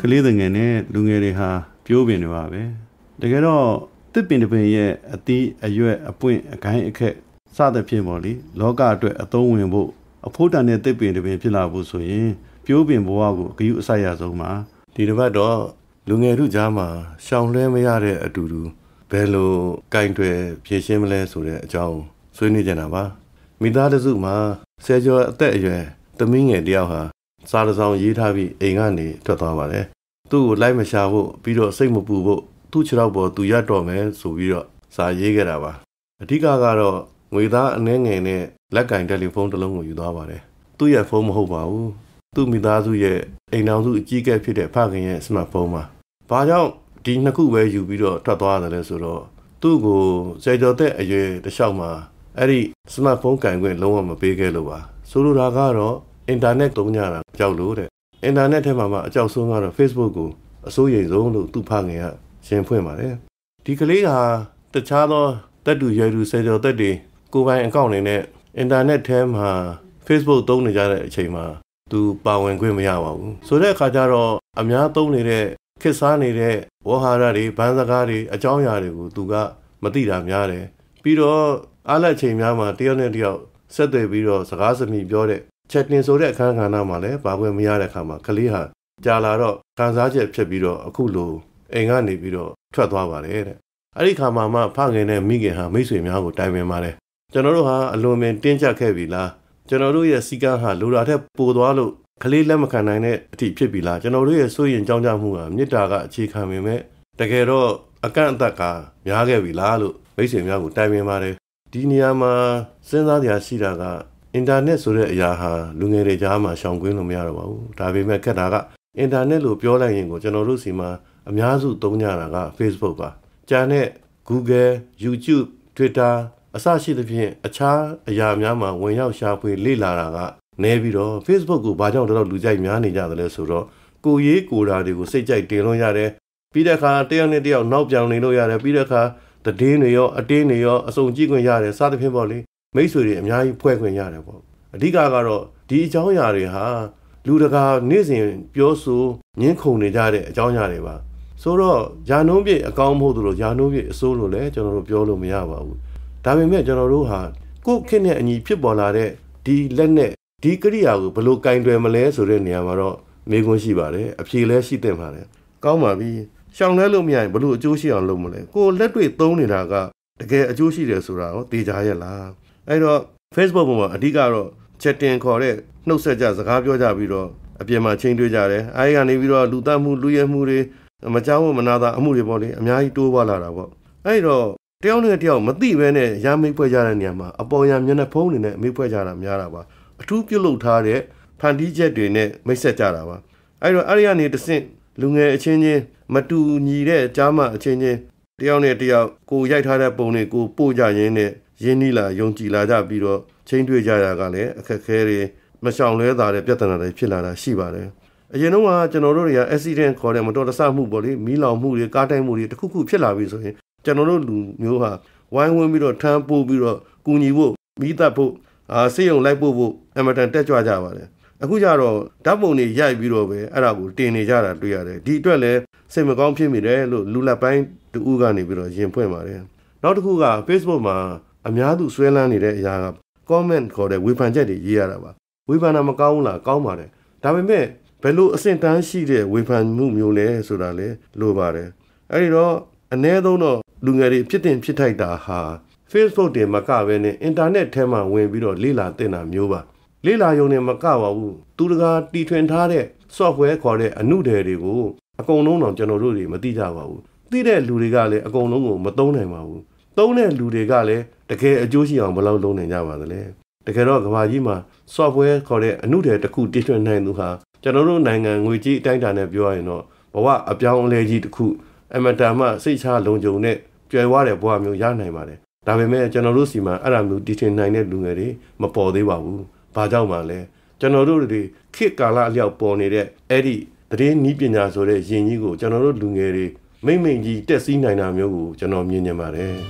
ကလေးငယ်နဲ့လူငယ်တွေဟာ ပြိုးပင်တွေပါပဲတကယ်တော့တစ်ပင်တစ်ပင်ရဲ့အသီးအရွက်အပွင့်အကိုင်းအခက်စသဖြင့်ပေါ့လေလောကအတွက်အသုံးဝင်ဖို့အဖို့တန်တဲ့တစ်ပင်တစ်ပင်ဖြစ်လာဖို့ဆိုရင်ပြိုးပင်ဘဝကိုအကယူအဆိုင်ရဆုံးမှာဒီတစ်ပတ်တော့လူငယ်တို့ကြားမှာရှောင်လွှဲမရတဲ့အတူတူဘယ်လိုကင်တွေဖြည့်ရှင်းမလဲဆိုတဲ့အကြောင်းဆွေးနွေးကြတာပါမိသားစုမှာဆယ်ကျော်အသက်အရွယ်သမီးငယ်တယောက်ဟာစားတစ်စောင်ရေးထားပြီးအိမ်ကနေထွက်သွားပါတယ်သူ့ကိုလိုက်မရှာဖို့ပြီးတော့စိတ်မပူဖို့သူ့ခြေထောက်ပေါ်သူရတော့မယ်ဆိုပြီးတော့စာရေးခဲ့တာပါအဓိကကတော့ငွေသားအနှဲငယ်နဲ့လက်ကင်တယ်လီဖုန်းတစ်လုံးကိုယူသွားပါတယ်သူ့ရဲ့ဖုန်းမဟုတ်ပါဘူးသူ့မိသားစုရဲ့အိမ်တော်စုအကြီးအကဲဖြစ်တဲ့ဖခင်ရဲ့စမတ်ဖုန်းပါဘာကြောင့်ဒီနှစ်ခုပဲယူပြီးတော့ထွက်သွားတယ်လဲဆိုတော့သူ့ကိုစေကျော်တဲ့အရွယ်တစ်လျှောက်မှာအဲ့ဒီစမတ်ဖုန်းကင်ခွင့်လုံးဝမပေးခဲ့လို့ပါဆိုလိုတာကတော့အင်တာနက်သုံးကြတာကြောက်လို့တဲ့အင်တာနက်ထဲမှာမှအကြောက်ဆုံးကတော့ Facebook ကိုအစိုးရိမ်ဆုံးလို့သူ့ဖခင်ကရှင်ဖွင့်ပါတယ်ဒီကလေးဟာတခြားသောတက်တူရွယ်တူဆယ်ကျော်တက်တွေကိုပိုင်အကောင့်နေနဲ့အင်တာနက်ထဲမှာ Facebook သုံးနေကြတဲ့အချိန်မှာသူပါဝင်ခွင့်မရပါဘူးဆိုတဲ့အခါကျတော့အများသုံးနေတဲ့ခက်စားနေတဲ့ဝဟာရတွေဘန်းစကားတွေအကြောင်းအရာတွေကိုသူကမသိတာများတယ်ပြီးတော့အားလက်ချိန်များမှာတယောက်နဲ့တယောက်ဆက်သွယ်ပြီးတော့စကားစမိပြောတဲ့ချက်တင်ဆိုတဲ့အခန်းကဏ္ဍမှာလည်းဘာခွင့်မရတဲ့အခါမှာကလေးဟာကြာလာတော့ခံစားချက်ဖြစ်ပြီးတော့အခုလိုအိမ်ကနေပြီးတော့ထွက်သွားပါတယ်တဲ့အဲ့ဒီခါမှာမှဖခင်နဲ့မိခင်ဟာမိတ်ဆွေများကိုတိုင်ပင်ပါတယ်ကျွန်တော်တို့ဟာအလွန်ပင်တင်းကျပ်ခဲ့ပြီလားကျွန်တော်တို့ရဲ့စီကံဟာလိုတာထက်ပိုသွားလို့ကလေးလက်မခံနိုင်တဲ့အထိဖြစ်ပြီလားကျွန်တော်တို့ရဲ့စိုးရင်ကြောင်းကြမှုဟာမေတ္တာကအခြေခံပေမဲ့တကယ်တော့အကန့်အသတ်ကများခဲ့ပြီလားလို့မိတ်ဆွေများကိုတိုင်ပင်ပါတယ်ဒီနေရာမှာစဉ်းစားကြရရှိတာကအင်တာနက်ဆိုတဲ့အရာဟာလူငယ်တွေကြားမှာရှောင်ကွင်းလို့မရတော့ပါဘူးဒါပေမဲ့ကက်တာကအင်တာနက်လို့ပြောလိုက်ရင်ကိုကျွန်တော်တို့စီမှာအများစုသုံးကြတာက Facebook ပါ။ကြာနဲ့ Google, YouTube, Twitter အစရှိသဖြင့်အခြားအရာများမှာဝင်ရောက်ရှာဖွေလေ့လာတာကနေပြီးတော့ Facebook ကိုဘာကြောင့်တော့လူကြိုက်များနေကြသလဲဆိုတော့ကိုရေးကိုရာတွေကိုစိတ်ကြိုက်တင်လို့ရတယ်။ပြီးတဲ့အခါတယောက်နဲ့တယောက်နောက်ပြောင်နေလို့ရတယ်။ပြီးတဲ့အခါသတင်းတွေရောအတင်းတွေရောအစုံကြည့်ခွင့်ရတယ်စသဖြင့်ပေါ့လေမိတ်ဆွေတွေအများကြီးဖွဲ့ခွင့်ရတယ်ပေါ့အဓိကကတော့ဒီအကြောင်းအရာတွေဟာလူတကာနေ့စဉ်ပြောဆိုငင်းခုန်နေကြတဲ့အကြောင်းအရာတွေပါဆိုတော့ဂျာနုံးပြည့်အကောင်းမဟုတ်သလိုဂျာနုံးပြည့်အဆိုးလို့လည်းကျွန်တော်တို့ပြောလို့မရပါဘူးဒါပေမဲ့ကျွန်တော်တို့ဟာကိုယ့်ခင်နဲ့အညီဖြစ်ပေါ်လာတဲ့ဒီလက်နဲ့ဒီကိရိယာကိုဘယ်လိုကင်တွယ်မလဲဆိုတဲ့နေရာမှာတော့မေးခွန်းရှိပါတယ်အဖြေလည်းရှိသင့်ပါတယ်ကောင်းပါပြီရှောင်လဲလို့မရရင်ဘယ်လိုအကျိုးရှိအောင်လုပ်မလဲကိုလက်တွေ့သုံးနေတာကတကယ်အကျိုးရှိတယ်ဆိုတာကိုသိကြရဲ့လားအဲ့တော့ Facebook ပေါ်မှာအဓိကတော့ chatting ခေါ်တဲ့နှုတ်ဆက်ကြစကားပြောကြပြီးတော့အပြင်မှာချိန်တွေးကြတယ်အဲဒီကနေပြီးတော့လူသက်မှုလူရဲမှုတွေမကြောက်မနာတာအမှုတွေပေါ့လေအများကြီးတိုးပွားလာတာပေါ့အဲ့တော့တယောက်နဲ့တယောက်မသိဘဲနဲ့ရာမိတ်ဖွဲ့ကြတဲ့နေရာမှာအပေါ်ရမျက်နှာဖုံးနေနဲ့မိတ်ဖွဲ့ကြတာများတာပါအထူးပြုတ်လုထားတဲ့ဖန်တီးချက်တွေနဲ့မိတ်ဆက်ကြတာပါအဲ့တော့အဲ့ဒီကနေတဆင့်လူငယ်အချင်းချင်းမတူညီတဲ့ကြားမအချင်းချင်းတယောက်နဲ့တယောက်ကိုရိုက်ထားတဲ့ပုံတွေကိုပို့ကြရင်းနဲ့ရင်းနှီးလာယုံကြည်လာကြပြီးတော့ချင်းတွေ့ကြရတာကလည်းအခက်ခဲတွေမရှောင်လဲတာတဲ့ပြဿနာတွေဖြစ်လာတာရှိပါတယ်အရင်တော့ကကျွန်တော်တို့တွေက accident ခေါ်တဲ့မတော်တဆမှုပေါ့လေမီးလောင်မှုတွေကားတိုက်မှုတွေတခုခုဖြစ်လာပြီဆိုရင်ကျွန်တော်တို့လူမျိုးဟာဝိုင်းဝန်းပြီးတော့ထမ်းပိုးပြီးတော့ကူညီဖို့မိသတ်ဖို့အာစေယုံလိုက်ပို့ဖို့အမတန်တက်ကြွကြပါတယ်အခုကျတော့ဓာတ်ပုံတွေရိုက်ပြီးတော့ပဲအဲ့ဒါကိုတင်နေကြတာတွေ့ရတယ်ဒီအတွက်လည်းစိတ်မကောင်းဖြစ်မိတယ်လို့လူလက်ပိုင်းတူဦးကနေပြီးတော့ရင်ဖွင့်ပါတယ်နောက်တစ်ခုက Facebook မှာအများသူဆွဲလန်းနေတဲ့အရာက comment ခေါ်တဲ့ဝေဖန်ချက်တွေရေးရတာပါဝေဖန်တာမကောင်းဘူးလားကောင်းပါတယ်ဒါပေမဲ့ဘယ်လိုအဆင့်တန်းရှိတဲ့ဝေဖန်မှုမျိုးလဲဆိုတာလေလိုပါတယ်အဲ့ဒီတော့အ ਨੇ သုံးတော့လူငယ်တွေဖြစ်တင်ဖြစ်ထိုက်တာဟာ Facebook တင်မကပဲနဲ့ internet ထဲမှာဝင်ပြီးတော့လေ့လာတင်တာမျိုးပါလေ့လာရုံနဲ့မကပါဘူးသူတကာတီထွင်ထားတဲ့ software ခေါ်တဲ့အမှုတွေတွေကိုအကုန်လုံးတော့ကျွန်တော်တို့တွေမသိကြပါဘူးသိတဲ့လူတွေကလည်းအကုန်လုံးကိုမသုံးနိုင်ပါဘူးသုံးတဲ့လူတွေကလည်းတကယ်အကျိုးရှိအောင်ဘယ်လောက်လုပ်နိုင်ကြပါသလဲတကယ်တော့ကမ္ဘာကြီးမှာ software ခေါ်တဲ့အမှုတွေတစ်ခုတည်ထွင်နိုင်သူဟာကျွန်တော်တို့နိုင်ငံငွေကြီးအတိုင်းအတာနဲ့ပြောရရင်တော့ဘဝအပြောင်းအလဲကြီးတစ်ခုအမတန်မှစိတ်ချလုံခြုံတဲ့ကြွယ်ဝတဲ့ဘဝမျိုးရနိုင်ပါတယ်ဒါပေမဲ့ကျွန်တော်တို့စီမှာအဲ့ဒါမျိုးတည်ထွင်နိုင်တဲ့လူငယ်တွေမပေါ်သေးပါဘူးဘာကြောင့်မှလဲကျွန်တော်တို့တွေခေတ်ကာလအလျောက်ပေါ်နေတဲ့အဲ့ဒီသတင်းနည်းပညာဆိုတဲ့ယဉ်ကြီးကိုကျွန်တော်တို့လူငယ်တွေမိမ့်မိန်ကြီးတက်စီးနိုင်တာမျိုးကိုကျွန်တော်မြင်နေပါတယ်။